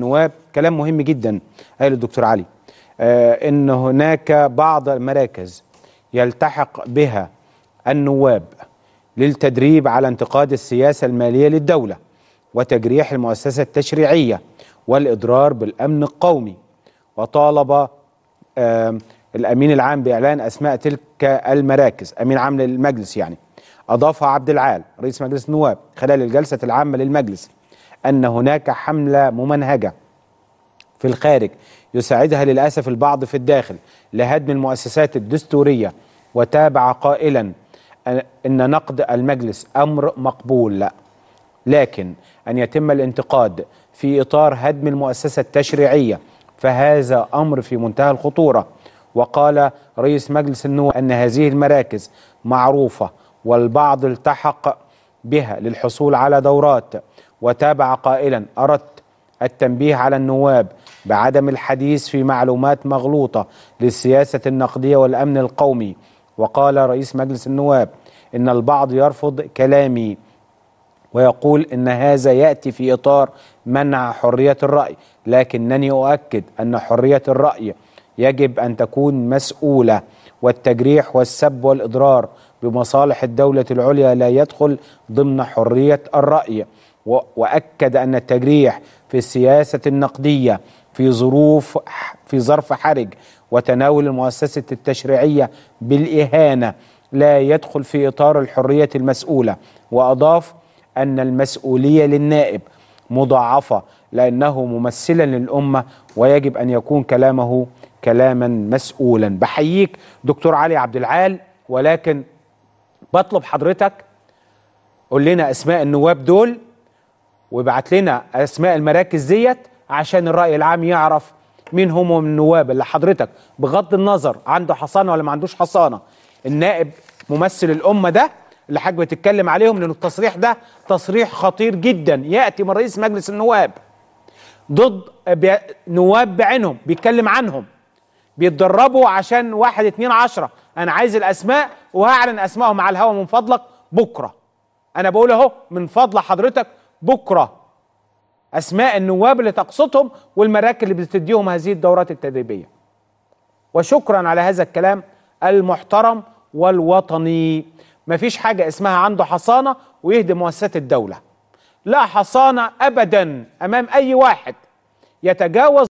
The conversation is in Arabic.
نواب كلام مهم جدا قال الدكتور علي آه، ان هناك بعض المراكز يلتحق بها النواب للتدريب على انتقاد السياسه الماليه للدوله وتجريح المؤسسه التشريعيه والاضرار بالامن القومي وطالب آه، الامين العام باعلان اسماء تلك المراكز امين عام للمجلس يعني اضاف عبد العال رئيس مجلس النواب خلال الجلسه العامه للمجلس أن هناك حملة ممنهجة في الخارج يساعدها للأسف البعض في الداخل لهدم المؤسسات الدستورية وتابع قائلا أن نقد المجلس أمر مقبول لا لكن أن يتم الانتقاد في إطار هدم المؤسسة التشريعية فهذا أمر في منتهى الخطورة وقال رئيس مجلس النواب أن هذه المراكز معروفة والبعض التحق بها للحصول على دورات وتابع قائلا أردت التنبيه على النواب بعدم الحديث في معلومات مغلوطة للسياسة النقدية والأمن القومي وقال رئيس مجلس النواب إن البعض يرفض كلامي ويقول إن هذا يأتي في إطار منع حرية الرأي لكنني أؤكد أن حرية الرأي يجب أن تكون مسؤولة والتجريح والسب والإضرار بمصالح الدولة العليا لا يدخل ضمن حرية الرأي واكد ان التجريح في السياسه النقديه في ظروف في ظرف حرج وتناول المؤسسه التشريعيه بالاهانه لا يدخل في اطار الحريه المسؤوله واضاف ان المسؤوليه للنائب مضاعفه لانه ممثلا للامه ويجب ان يكون كلامه كلاما مسؤولا بحييك دكتور علي عبد العال ولكن بطلب حضرتك قول لنا اسماء النواب دول وابعت لنا اسماء المراكز ديت عشان الراي العام يعرف مين هم النواب اللي حضرتك بغض النظر عنده حصانه ولا ما عندوش حصانه النائب ممثل الامه ده اللي حضرتك بتتكلم عليهم لان التصريح ده تصريح خطير جدا ياتي من رئيس مجلس النواب ضد نواب بعينهم بيتكلم عنهم بيتدربوا عشان واحد اتنين عشرة انا عايز الاسماء وهعلن اسمائهم على الهوا من فضلك بكرة انا بقول اهو من فضل حضرتك بكره اسماء النواب اللي تقصدهم والمراكز اللي بتديهم هذه الدورات التدريبيه وشكرا على هذا الكلام المحترم والوطني مفيش حاجه اسمها عنده حصانه ويهدم مؤسسات الدوله لا حصانه ابدا امام اي واحد يتجاوز